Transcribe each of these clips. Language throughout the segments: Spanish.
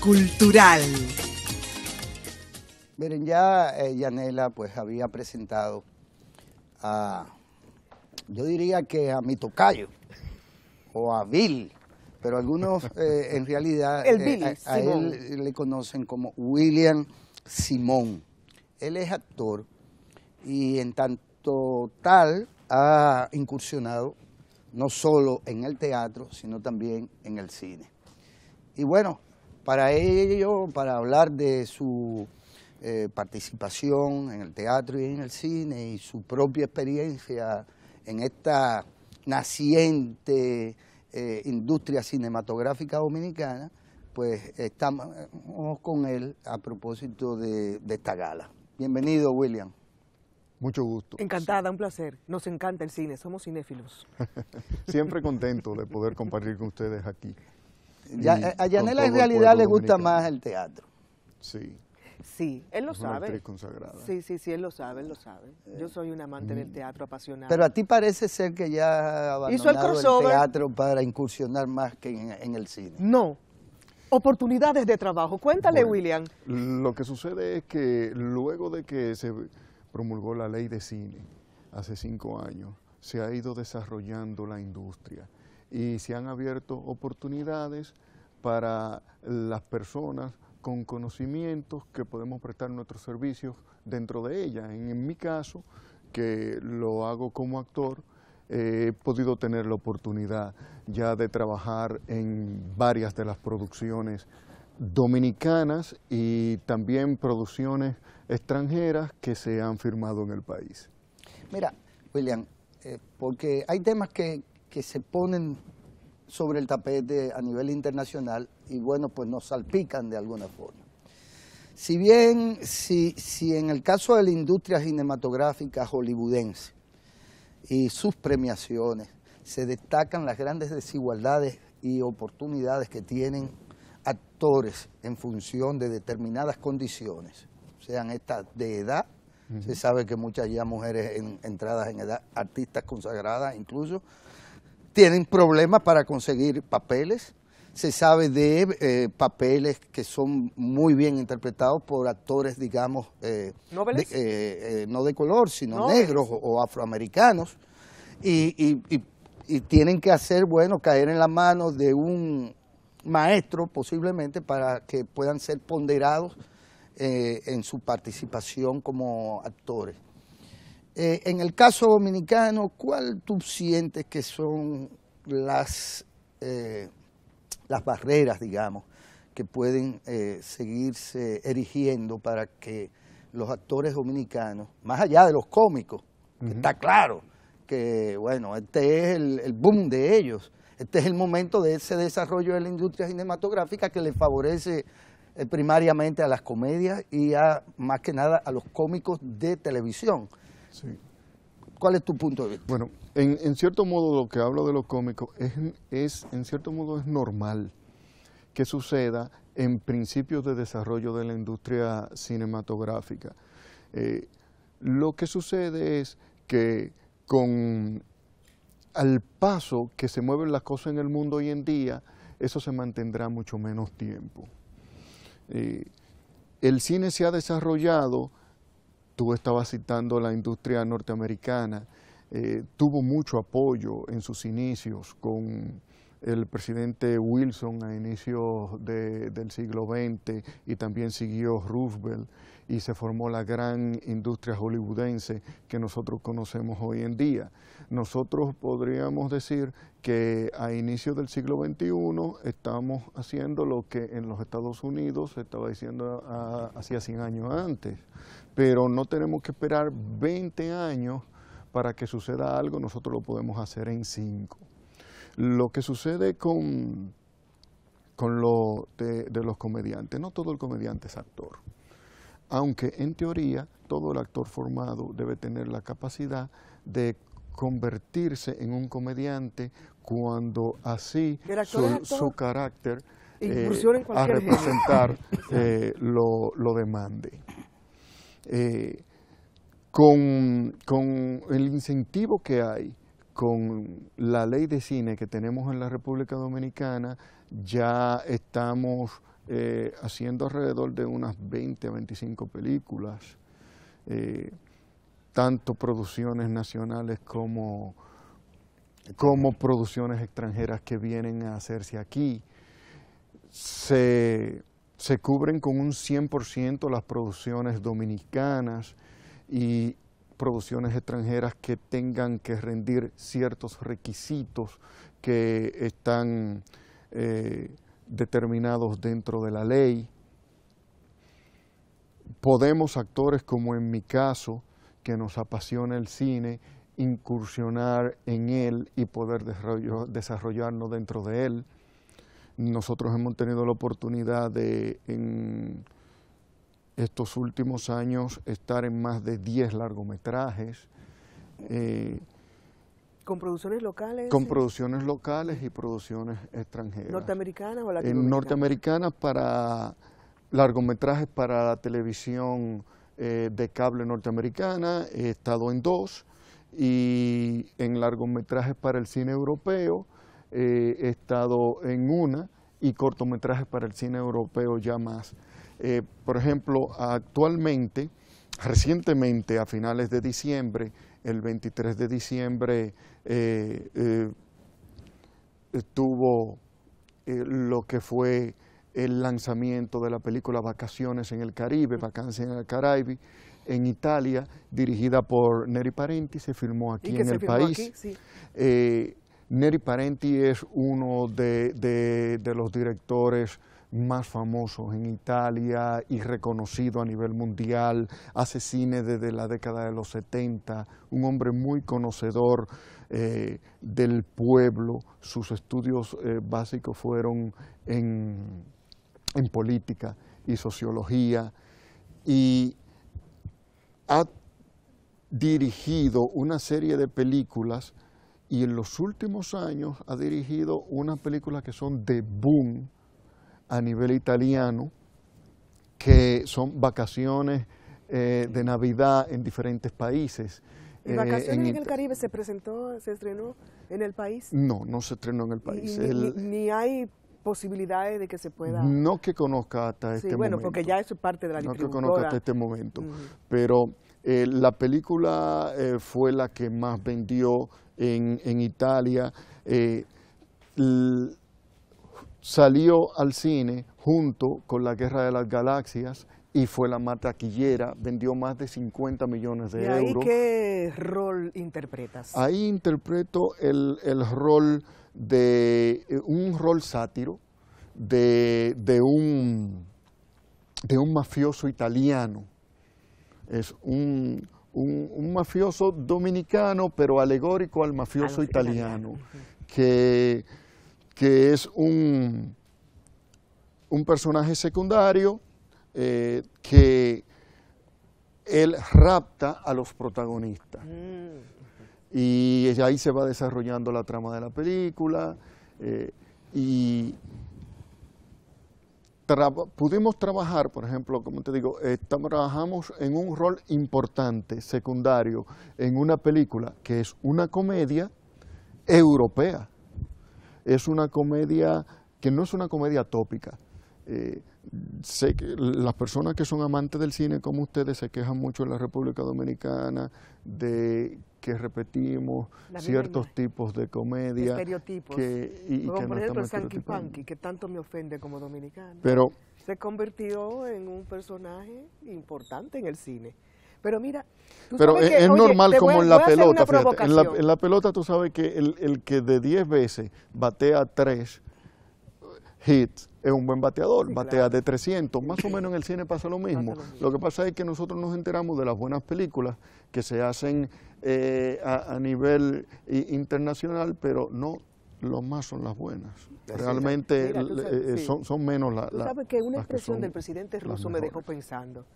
Cultural. Miren, ya eh, Yanela pues había presentado a, yo diría que a mi tocayo o a Bill, pero algunos eh, en realidad eh, a él le conocen como William Simón. Él es actor y en tanto tal ha incursionado no solo en el teatro, sino también en el cine. Y bueno, para ello, para hablar de su eh, participación en el teatro y en el cine y su propia experiencia en esta naciente eh, industria cinematográfica dominicana, pues estamos con él a propósito de esta gala. Bienvenido, William. Mucho gusto. Encantada, un placer. Nos encanta el cine, somos cinéfilos. Siempre contento de poder compartir con ustedes aquí. Ya, eh, a Yanela en realidad le gusta más el teatro. Sí. Sí, él lo sabe. Sí, sí, sí, él lo sabe, él lo sabe. Eh, Yo soy un amante del mm. teatro apasionado. Pero a ti parece ser que ya abandonó el, teatro para incursionar más que en, el cine. No. Oportunidades de trabajo. Cuéntale, William. Lo que sucede es que luego de que se promulgó la ley de cine hace cinco años, se ha ido desarrollando la industria y se han abierto oportunidades para las personas con conocimientos que podemos prestar nuestros servicios dentro de ellas. En, mi caso, que lo hago como actor, he podido tener la oportunidad ya de trabajar en varias de las producciones dominicanas y también producciones extranjeras que se han firmado en el país. Mira, William, eh, porque hay temas que, que se ponen sobre el tapete a nivel internacional y bueno, pues nos salpican de alguna forma. Si bien, si, en el caso de la industria cinematográfica hollywoodense y sus premiaciones, se destacan las grandes desigualdades y oportunidades que tienen actores en función de determinadas condiciones, sean estas de edad, se sabe que muchas ya mujeres entradas en edad, artistas consagradas incluso, tienen problemas para conseguir papeles. Se sabe de eh, papeles que son muy bien interpretados por actores, digamos, eh, eh, no de color, sino negros o, afroamericanos. Y, y, tienen que hacer, bueno, caer en las manos de un maestro posiblemente para que puedan ser ponderados en su participación como actores. Eh, en el caso dominicano, ¿cuál tú sientes que son las, eh, las barreras, digamos, que pueden eh, seguirse erigiendo para que los actores dominicanos, más allá de los cómicos, está claro que, bueno, este es el, boom de ellos, este es el momento de ese desarrollo de la industria cinematográfica que le favorece primariamente a las comedias y a, más que nada a los cómicos de televisión. Sí. ¿Cuál es tu punto de vista? Bueno, en, cierto modo lo que hablo de los cómicos es, es, en cierto modo es normal que suceda en principios de desarrollo de la industria cinematográfica. Eh, lo que sucede es que con al paso que se mueven las cosas en el mundo hoy en día, eso se mantendrá mucho menos tiempo. Eh, el cine se ha desarrollado tú estabas citando la industria norteamericana, eh, tuvo mucho apoyo en sus inicios con el presidente Wilson a inicios del siglo XX y también siguió Roosevelt y se formó la gran industria hollywoodense que nosotros conocemos hoy en día. Nosotros podríamos decir que a inicios del siglo XXI estamos haciendo lo que en los Estados Unidos se estaba diciendo ah, hacía 100 años antes pero no tenemos que esperar 20 años para que suceda algo, nosotros lo podemos hacer en 5. Lo que sucede con, con lo de, los comediantes, no todo el comediante es actor, aunque en teoría todo el actor formado debe tener la capacidad de convertirse en un comediante cuando así su, carácter eh, a representar eh, lo, lo demande. Eh, con, el incentivo que hay, con la ley de cine que tenemos en la República Dominicana, ya estamos eh, haciendo alrededor de unas 20 a 25 películas, eh, tanto producciones nacionales como, como producciones extranjeras que vienen a hacerse aquí. Se se cubren con un 100% las producciones dominicanas y producciones extranjeras que tengan que rendir ciertos requisitos que están eh, determinados dentro de la ley. Podemos actores como en mi caso, que nos apasiona el cine, incursionar en él y poder desarrollarnos dentro de él. Nosotros hemos tenido la oportunidad de en estos últimos años estar en más de 10 largometrajes. Eh, ¿Con producciones locales? Con producciones locales y producciones extranjeras. ¿Norteamericanas o latinoamericanas? norteamericanas para largometrajes para la televisión eh, de cable norteamericana, he estado en dos, y en largometrajes para el cine europeo, he estado en una y cortometrajes para el cine europeo ya más. Eh, por ejemplo, actualmente, recientemente, a finales de diciembre, el 23 de diciembre, eh, eh, estuvo tuvo lo que fue el lanzamiento de la película Vacaciones en el Caribe, Vacaciones en el Caribe, en Italia, dirigida por Neri Parenti, se filmó aquí en el país. Neri Parenti es uno de, los directores más famosos en Italia y reconocido a nivel mundial, hace cine desde la década de los 70, un hombre muy conocedor eh, del pueblo, sus estudios eh, básicos fueron en, política y sociología y ha dirigido una serie de películas y en los últimos años ha dirigido unas películas que son de boom a nivel italiano, que son vacaciones eh, de Navidad en diferentes países. ¿Y vacaciones eh, en, el Caribe se presentó, se estrenó en el país? No, no se estrenó en el país. ni, hay posibilidades de que se pueda... No que conozca hasta este momento. bueno, porque ya es parte de la No que conozca hasta este momento, pero eh, la película fue la que más vendió en, Italia, eh, salió al cine junto con la Guerra de las Galaxias y fue la mataquillera, vendió más de 50 millones de ¿Y ahí qué rol interpretas? Ahí interpreto el, rol de eh, un rol sátiro de, de, un, de un mafioso italiano. Es un, un, mafioso dominicano, pero alegórico al mafioso italiano, Que, que, es un, un personaje secundario eh, que él rapta a los protagonistas. Mm. Y ahí se va desarrollando la trama de la película. Eh, y pudimos trabajar, por ejemplo, como te digo, eh, trabajamos en un rol importante, secundario, en una película que es una comedia europea. Es una comedia que no es una comedia tópica. Eh, sé que las personas que son amantes del cine como ustedes se quejan mucho en la República Dominicana de que repetimos ciertos tipos de comedia. Que, y, que por que tanto me ofende como dominicano. Pero, se convirtió en un personaje importante en el cine. Pero mira, pero es, normal como en la pelota, en, la, pelota tú sabes que el, el que de 10 veces batea 3 hits, es un buen bateador, batea de 300, más o menos en el cine pasa lo mismo. lo, que pasa es que nosotros nos enteramos de las buenas películas que se hacen eh, a, nivel internacional, pero no lo más son las buenas. Realmente eh, son, son, menos las... La, sabes que una expresión del presidente ruso me dejó pensando.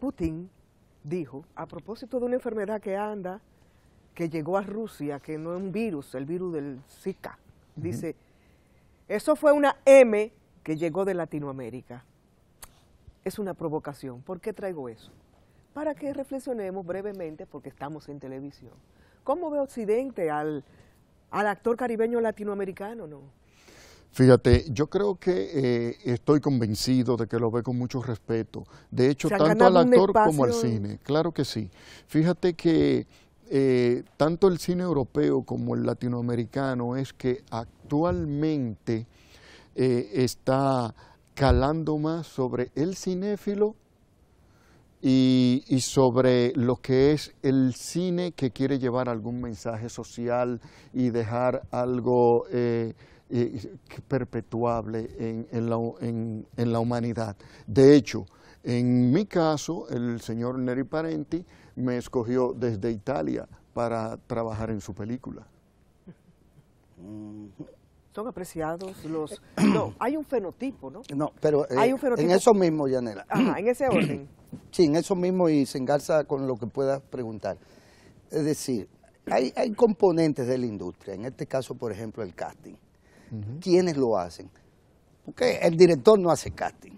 Putin dijo, a propósito de una enfermedad que anda, que llegó a Rusia, que no es un virus, el virus del Zika, dice, eso fue una M que llegó de Latinoamérica. Es una provocación. ¿Por qué traigo eso? Para que reflexionemos brevemente, porque estamos en televisión. ¿Cómo ve Occidente al, actor caribeño latinoamericano? No? Fíjate, yo creo que eh, estoy convencido de que lo ve con mucho respeto. De hecho, tanto al actor como al cine. Claro que sí. Fíjate que eh, tanto el cine europeo como el latinoamericano es que actualmente eh, está calando más sobre el cinéfilo y, sobre lo que es el cine que quiere llevar algún mensaje social y dejar algo eh, eh, perpetuable en, la, humanidad. De hecho, en mi caso, el señor Neri Parenti me escogió desde Italia para trabajar en su película. ¿Están apreciados los... Eh, no, hay un fenotipo, ¿no? No, pero eh, en eso mismo, Yanela. Ah, en ese orden. Sí, en eso mismo y se engarza con lo que pueda preguntar. Es decir, hay, hay componentes de la industria, en este caso, por ejemplo, el casting. ¿Quiénes lo hacen? Porque el director no hace casting,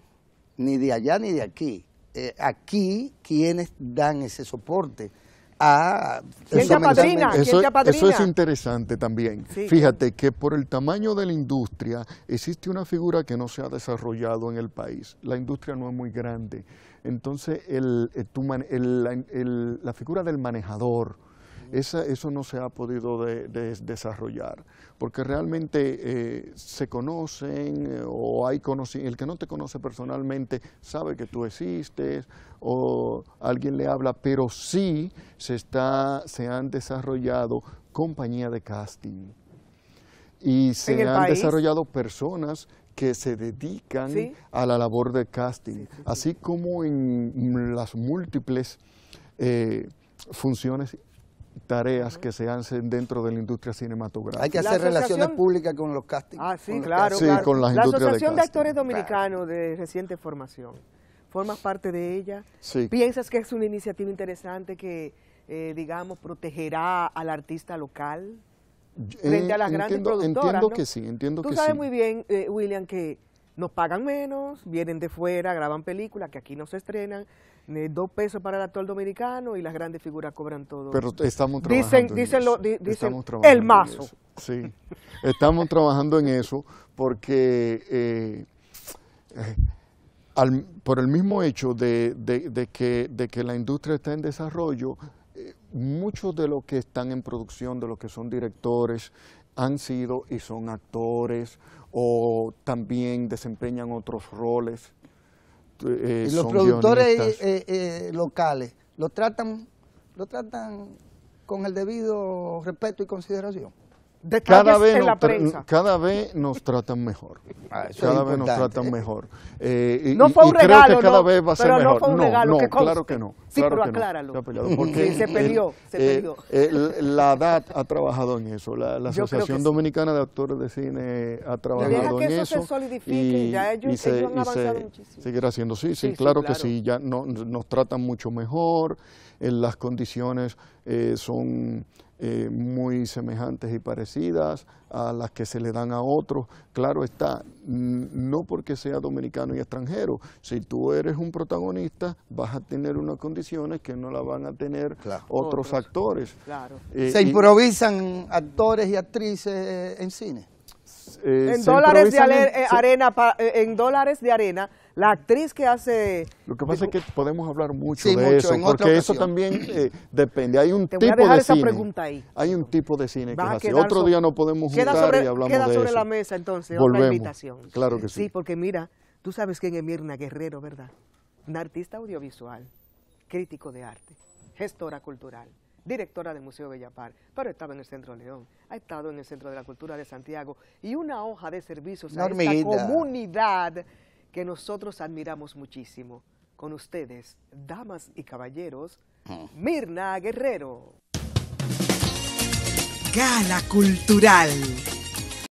ni de allá ni de aquí. Eh, aquí, ¿quiénes dan ese soporte? Ah, Eso, es interesante también. Fíjate que por el tamaño de la industria existe una figura que no se ha desarrollado en el país. La industria no es muy grande. Entonces, eh, la figura del manejador, eso no se ha podido desarrollar, porque realmente eh, se conocen eh, o hay conocimiento. El que no te conoce personalmente sabe que tú existes o alguien le habla, pero sí se, está, se han desarrollado compañías de casting y se han desarrollado personas que se dedican a la labor de casting, así como en las múltiples eh, funciones tareas que se hacen dentro de la industria cinematográfica. Hay que hacer relaciones públicas con los castings. Ah, sí, claro, la Asociación de, Actores Dominicanos de reciente formación. ¿Formas parte de ella? ¿Piensas que es una iniciativa interesante que, eh, digamos, protegerá al artista local eh, frente a las grandes productoras? Entiendo que sí, entiendo que sí. Tú sabes muy bien, eh, William, que nos pagan menos, vienen de fuera, graban películas que aquí no se estrenan, dos pesos para el actor dominicano y las grandes figuras cobran todo. Pero estamos trabajando. Dicen, dicen el mazo. Sí, estamos trabajando en eso porque eh, eh, por el mismo hecho de, que, de que la industria está en desarrollo, eh, muchos de los que están en producción, de los que son directores, han sido y son actores o también desempeñan otros roles. Eh, los productores eh, eh, locales lo tratan, lo tratan con el debido respeto y consideración cada vez en la prensa. Cada vez nos tratan mejor. Ah, cada vez nos tratan mejor. Eh, y, creo que cada vez va a ser mejor. No, claro que no. Sí, claro pero acláralo. porque, se eh, peleó, eh, la DAT ha trabajado en eso. La, Asociación Dominicana de Actores de Cine ha trabajado en eso. solidifique. Y, ya ellos, se, han avanzado muchísimo. Seguirá haciendo, sí, sí, claro, que sí. Ya nos tratan mucho mejor. las condiciones son eh, muy semejantes y parecidas a las que se le dan a otros. Claro está, no porque sea dominicano y extranjero. Si tú eres un protagonista, vas a tener unas condiciones que no la van a tener otros, actores. Eh, se improvisan actores y actrices eh, en cine. en, dólares de arena, en dólares de arena la actriz que hace... Lo que pasa es que podemos hablar mucho de eso, porque eso también eh, depende. Hay un tipo de cine. pregunta Hay un tipo de cine que es Otro día no podemos juntar queda sobre, y hablamos sobre la mesa entonces, Volvemos. invitación. Claro que sí. Sí, porque mira, tú sabes quién es Mirna Guerrero, ¿verdad? Una artista audiovisual, crítico de arte, gestora cultural directora del Museo Bellapar, pero estaba en el Centro de León, ha estado en el Centro de la Cultura de Santiago y una hoja de servicios a esta comunidad que nosotros admiramos muchísimo. Con ustedes, damas y caballeros, mm. Mirna Guerrero. Gala Cultural.